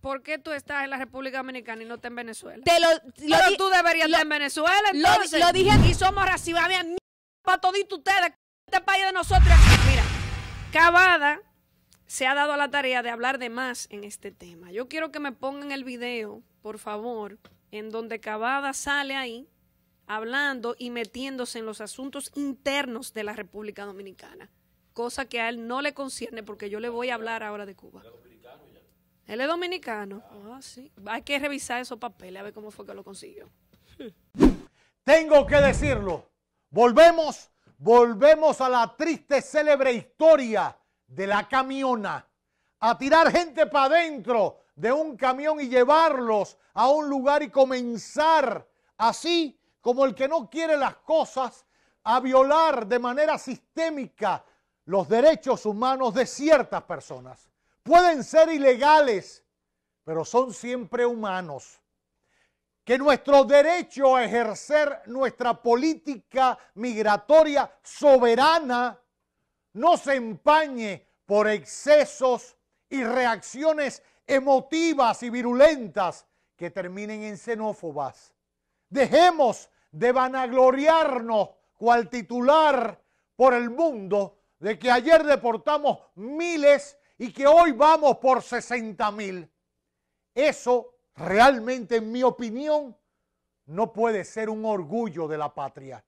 ¿Por qué tú estás en la República Dominicana y no estás en Venezuela? tú deberías estar en Venezuela, entonces. Lo, dije aquí. Y somos racistas. para todos ustedes. Este país de nosotros. Mira, Cavada se ha dado a la tarea de hablar de más en este tema. Yo quiero que me pongan el video, por favor, en donde Cavada sale ahí hablando y metiéndose en los asuntos internos de la República Dominicana, cosa que a él no le concierne porque yo le voy a hablar ahora de Cuba. Él es dominicano. Ah, sí. Hay que revisar esos papeles a ver cómo fue que lo consiguió. Tengo que decirlo. Volvemos, volvemos a la triste, célebre historia de la camiona. A tirar gente para adentro de un camión y llevarlos a un lugar y comenzar así como el que no quiere las cosas a violar de manera sistémica los derechos humanos de ciertas personas pueden ser ilegales, pero son siempre humanos. Que nuestro derecho a ejercer nuestra política migratoria soberana no se empañe por excesos y reacciones emotivas y virulentas que terminen en xenófobas. Dejemos de vanagloriarnos cual titular por el mundo de que ayer deportamos miles y que hoy vamos por 60 mil, eso realmente, en mi opinión, no puede ser un orgullo de la patria.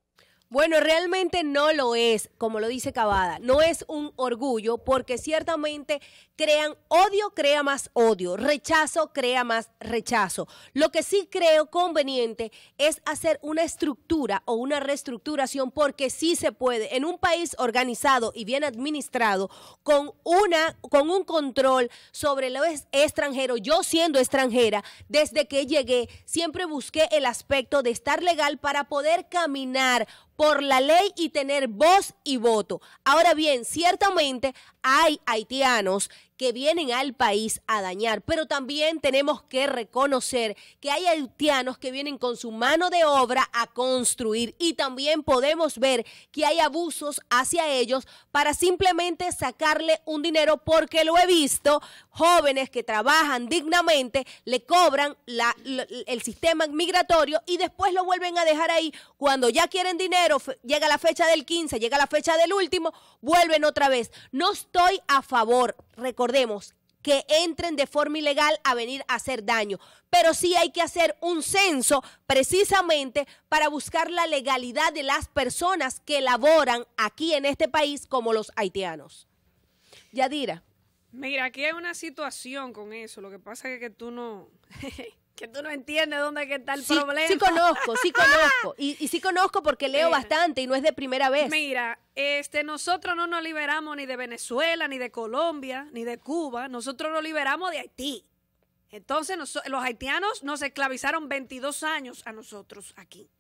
Bueno, realmente no lo es, como lo dice Cavada, no es un orgullo porque ciertamente crean odio, crea más odio, rechazo, crea más rechazo. Lo que sí creo conveniente es hacer una estructura o una reestructuración porque sí se puede en un país organizado y bien administrado con una con un control sobre lo extranjero. Yo siendo extranjera, desde que llegué siempre busqué el aspecto de estar legal para poder caminar por la ley y tener voz y voto. Ahora bien, ciertamente hay haitianos que vienen al país a dañar, pero también tenemos que reconocer que hay haitianos que vienen con su mano de obra a construir y también podemos ver que hay abusos hacia ellos para simplemente sacarle un dinero porque lo he visto, jóvenes que trabajan dignamente le cobran el sistema migratorio y después lo vuelven a dejar ahí cuando ya quieren dinero, llega la fecha del 15, llega la fecha del último, vuelven otra vez. No estoy a favor, recordemos recordemos que entren de forma ilegal a venir a hacer daño. Pero sí hay que hacer un censo precisamente para buscar la legalidad de las personas que laboran aquí en este país como los haitianos. Yadira. Mira, aquí hay una situación con eso. Lo que pasa es que tú no... que tú no entiendes dónde está el problema. Sí conozco, sí conozco. Y, y sí conozco porque leo bastante y no es de primera vez. Mira, este, nosotros no nos liberamos ni de Venezuela, ni de Colombia, ni de Cuba. Nosotros nos liberamos de Haití. Entonces los haitianos nos esclavizaron 22 años a nosotros aquí.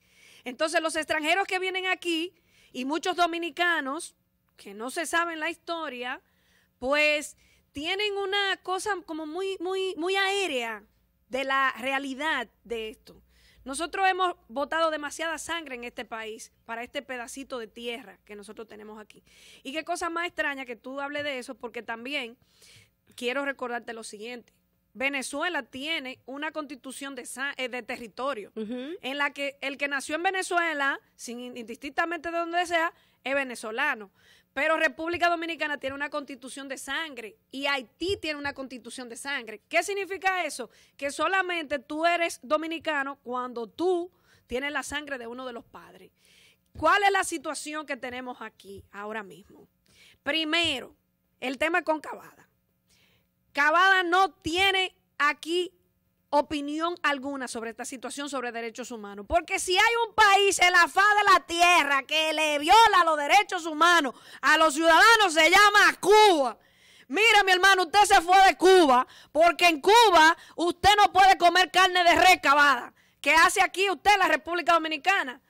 Entonces los extranjeros que vienen aquí y muchos dominicanos que no se saben la historia, pues tienen una cosa como muy, muy, muy aérea de la realidad de esto. Nosotros hemos botado demasiada sangre en este país para este pedacito de tierra que nosotros tenemos aquí. Y qué cosa más extraña que tú hables de eso, porque también quiero recordarte lo siguiente. Venezuela tiene una constitución de, eh, de territorio en la que el que nació en Venezuela, sin, indistintamente de donde sea, es venezolano. Pero República Dominicana tiene una constitución de sangre y Haití tiene una constitución de sangre. ¿Qué significa eso? Que solamente tú eres dominicano cuando tú tienes la sangre de uno de los padres. ¿Cuál es la situación que tenemos aquí ahora mismo? Primero, el tema concavada. Cavada no tiene aquí opinión alguna sobre esta situación sobre derechos humanos. Porque si hay un país en la faz de la tierra que le viola los derechos humanos a los ciudadanos, se llama Cuba. Mira, mi hermano, usted se fue de Cuba porque en Cuba usted no puede comer carne de res cavada. ¿Qué hace aquí usted la República Dominicana?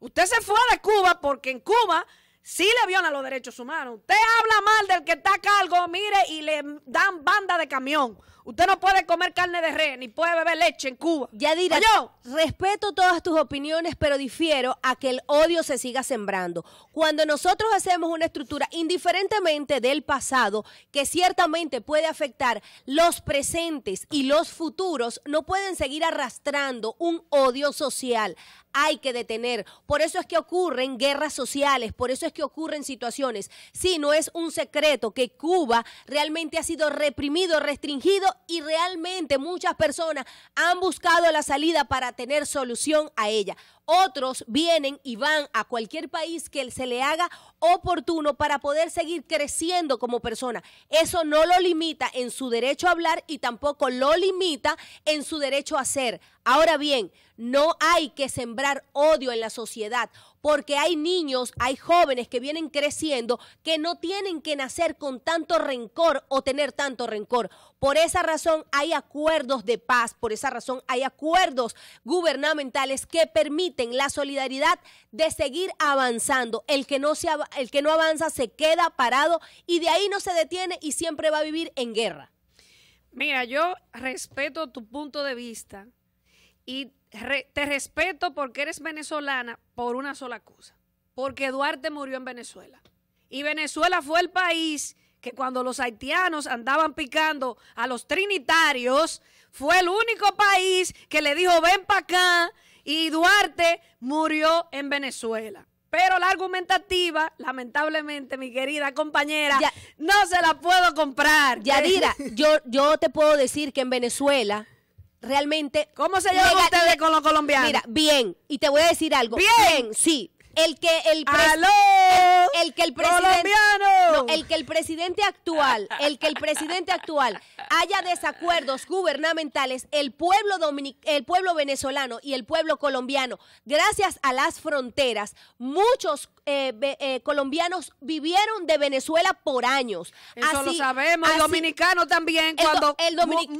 Usted se fue de Cuba porque en Cuba sí le violan los derechos humanos. Usted habla mal del que está a cargo, mire, y le dan banda de camión. Usted no puede comer carne de rey ni puede beber leche en Cuba. Ya dirá, Yo respeto todas tus opiniones, pero difiero a que el odio se siga sembrando. Cuando nosotros hacemos una estructura, indiferentemente del pasado, que ciertamente puede afectar los presentes y los futuros, no pueden seguir arrastrando un odio social. Hay que detener. Por eso es que ocurren guerras sociales, por eso es que ocurren situaciones. Si no es un secreto que Cuba realmente ha sido reprimido, restringido y realmente muchas personas han buscado la salida para tener solución a ella. Otros vienen y van a cualquier país que se le haga oportuno para poder seguir creciendo como persona. Eso no lo limita en su derecho a hablar y tampoco lo limita en su derecho a ser. Ahora bien, no hay que sembrar odio en la sociedad porque hay niños, hay jóvenes que vienen creciendo que no tienen que nacer con tanto rencor o tener tanto rencor. Por esa razón hay acuerdos de paz, por esa razón hay acuerdos gubernamentales que permiten la solidaridad de seguir avanzando. El que, no el que no avanza se queda parado y de ahí no se detiene y siempre va a vivir en guerra. Mira, yo respeto tu punto de vista y te respeto porque eres venezolana por una sola cosa, porque Duarte murió en Venezuela. Y Venezuela fue el país que cuando los haitianos andaban picando a los trinitarios, fue el único país que le dijo, ven para acá, y Duarte murió en Venezuela. Pero la argumentativa, lamentablemente, mi querida compañera, no se la puedo comprar. Yadira, yo, yo te puedo decir que en Venezuela realmente. ¿Cómo se llevan ustedes con los colombianos? Mira, bien. Y te voy a decir algo. bien sí. El que el, el, que el presidente actual, el que el presidente actual haya desacuerdos gubernamentales, el pueblo dominic el pueblo venezolano y el pueblo colombiano, gracias a las fronteras, muchos eh, eh, colombianos vivieron de Venezuela por años. Eso lo sabemos, el dominicano también, cuando,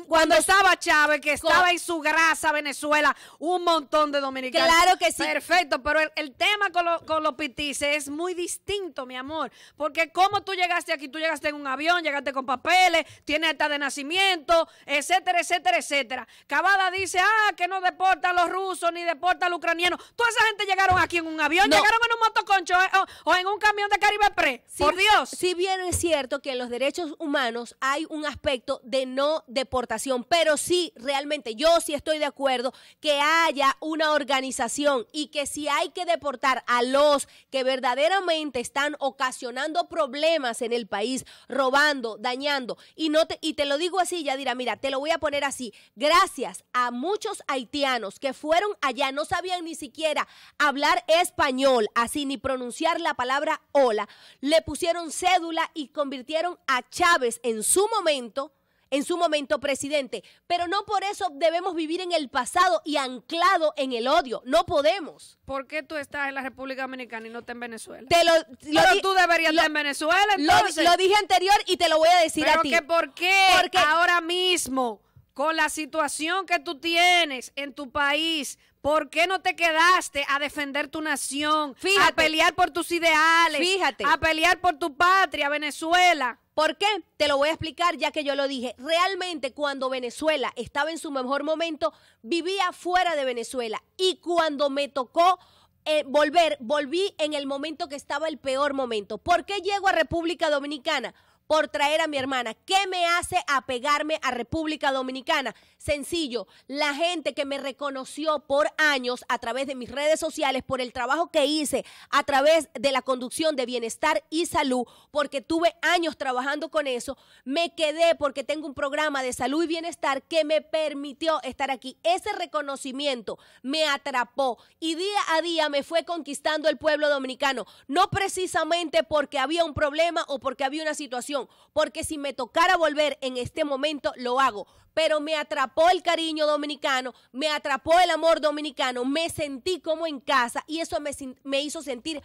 cuando, estaba Chávez, que estaba en su grasa Venezuela, un montón de dominicanos. Claro que sí. Perfecto, pero el, el tema colombiano con, los pitices es muy distinto, mi amor. Porque como tú llegaste aquí, tú llegaste en un avión, llegaste con papeles, tiene esta de nacimiento, etcétera, etcétera, etcétera. Cavada dice, ah, que no deporta a los rusos ni deporta los ucranianos. Toda esa gente llegaron aquí en un avión, llegaron en un motoconcho eh, o, en un camión de Caribe Pre. por Dios. Si bien es cierto que en los derechos humanos hay un aspecto de no deportación, pero sí, realmente, yo sí estoy de acuerdo que haya una organización y que si hay que deportar a a los que verdaderamente están ocasionando problemas en el país, robando, dañando. Y, te, y te lo digo así, ya dirá, mira, te lo voy a poner así. Gracias a muchos haitianos que fueron allá, no sabían ni siquiera hablar español, así ni pronunciar la palabra hola, le pusieron cédula y convirtieron a Chávez en su momento en su momento presidente. Pero no por eso debemos vivir en el pasado y anclado en el odio. No podemos. ¿Por qué tú estás en la República Dominicana y no estás en Venezuela? Te lo, Pero tú deberías estar en Venezuela. Lo, dije anterior y te lo voy a decir a ti. ¿Por qué Porque ahora mismo, con la situación que tú tienes en tu país, ¿Por qué no te quedaste a defender tu nación? a pelear por tus ideales. Fíjate. A pelear por tu patria, Venezuela. ¿Por qué? Te lo voy a explicar ya que yo lo dije. Realmente cuando Venezuela estaba en su mejor momento, vivía fuera de Venezuela. Y cuando me tocó eh, volver, volví en el momento que estaba el peor momento. ¿Por qué llego a República Dominicana? por traer a mi hermana? ¿Qué me hace apegarme a República Dominicana? Sencillo, la gente que me reconoció por años a través de mis redes sociales, por el trabajo que hice a través de la conducción de bienestar y salud, porque tuve años trabajando con eso, me quedé porque tengo un programa de salud y bienestar que me permitió estar aquí. Ese reconocimiento me atrapó y día a día me fue conquistando el pueblo dominicano, no precisamente porque había un problema o porque había una situación porque si me tocara volver en este momento, lo hago. Pero me atrapó el cariño dominicano, me atrapó el amor dominicano, me sentí como en casa y eso me, me hizo sentir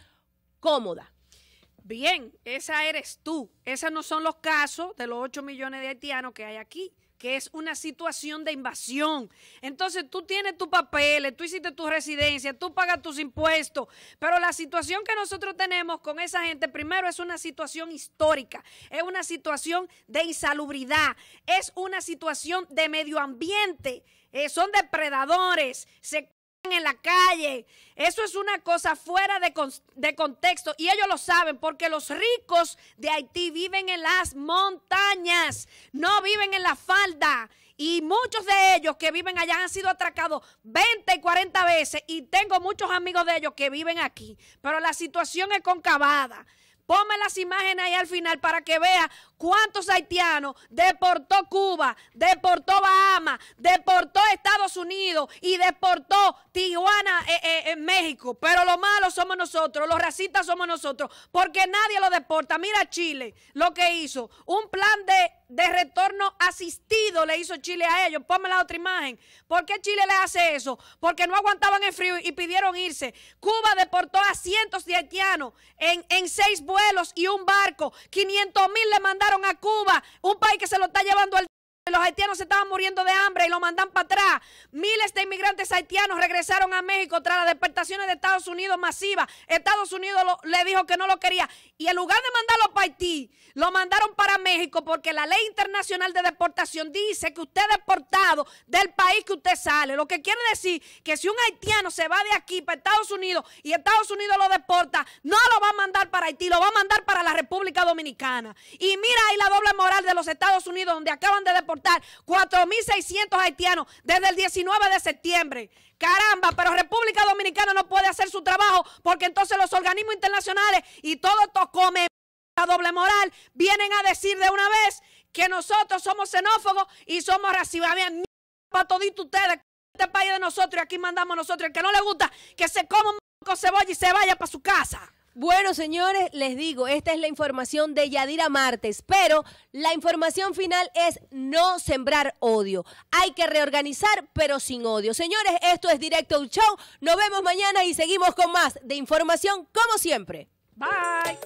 cómoda. Bien, esa eres tú. Esos no son los casos de los 8 millones de haitianos que hay aquí que es una situación de invasión. Entonces tú tienes tus papeles, tú hiciste tu residencia, tú pagas tus impuestos, pero la situación que nosotros tenemos con esa gente, primero es una situación histórica, es una situación de insalubridad, es una situación de medio ambiente. Eh, son depredadores, se en la calle. Eso es una cosa fuera de, contexto y ellos lo saben porque los ricos de Haití viven en las montañas, no viven en la falda. Y muchos de ellos que viven allá han sido atracados 20 y 40 veces y tengo muchos amigos de ellos que viven aquí, pero la situación es concavada. Ponme las imágenes ahí al final para que vea ¿Cuántos haitianos deportó Cuba, deportó Bahamas, deportó Estados Unidos y deportó Tijuana eh, eh, en México? Pero lo malo somos nosotros, los racistas somos nosotros, porque nadie lo deporta. Mira Chile, lo que hizo, un plan de, de retorno asistido le hizo Chile a ellos. Ponme la otra imagen. ¿Por qué Chile le hace eso? Porque no aguantaban el frío y pidieron irse. Cuba deportó a cientos de haitianos en, en seis vuelos y un barco. 500 mil le mandaron a Cuba, un país que se lo está llevando al los haitianos se estaban muriendo de hambre y lo mandan para atrás. Miles de inmigrantes haitianos regresaron a México tras las deportaciones de Estados Unidos masivas. Estados Unidos le dijo que no lo quería. Y en lugar de mandarlo para Haití, lo mandaron para México porque la ley internacional de deportación dice que usted es deportado del país que usted sale. Lo que quiere decir que si un haitiano se va de aquí para Estados Unidos y Estados Unidos lo deporta, no lo va a mandar para Haití, lo va a mandar para la República Dominicana. Y mira ahí la doble moral de los Estados Unidos donde acaban de deportar 4.600 haitianos desde el 19 de septiembre. Caramba, pero República Dominicana no puede hacer su trabajo porque entonces los organismos internacionales y todo esto come la doble moral vienen a decir de una vez que nosotros somos xenófobos y somos racistas. Para todito ustedes, este país de nosotros y aquí mandamos nosotros. El que no le gusta, que se coma un cebolla y se vaya para su casa. Bueno, señores, les digo, esta es la información de Yadira Martes, pero la información final es no sembrar odio. Hay que reorganizar, pero sin odio. Señores, esto es Directo Show. Nos vemos mañana y seguimos con más de información como siempre. Bye.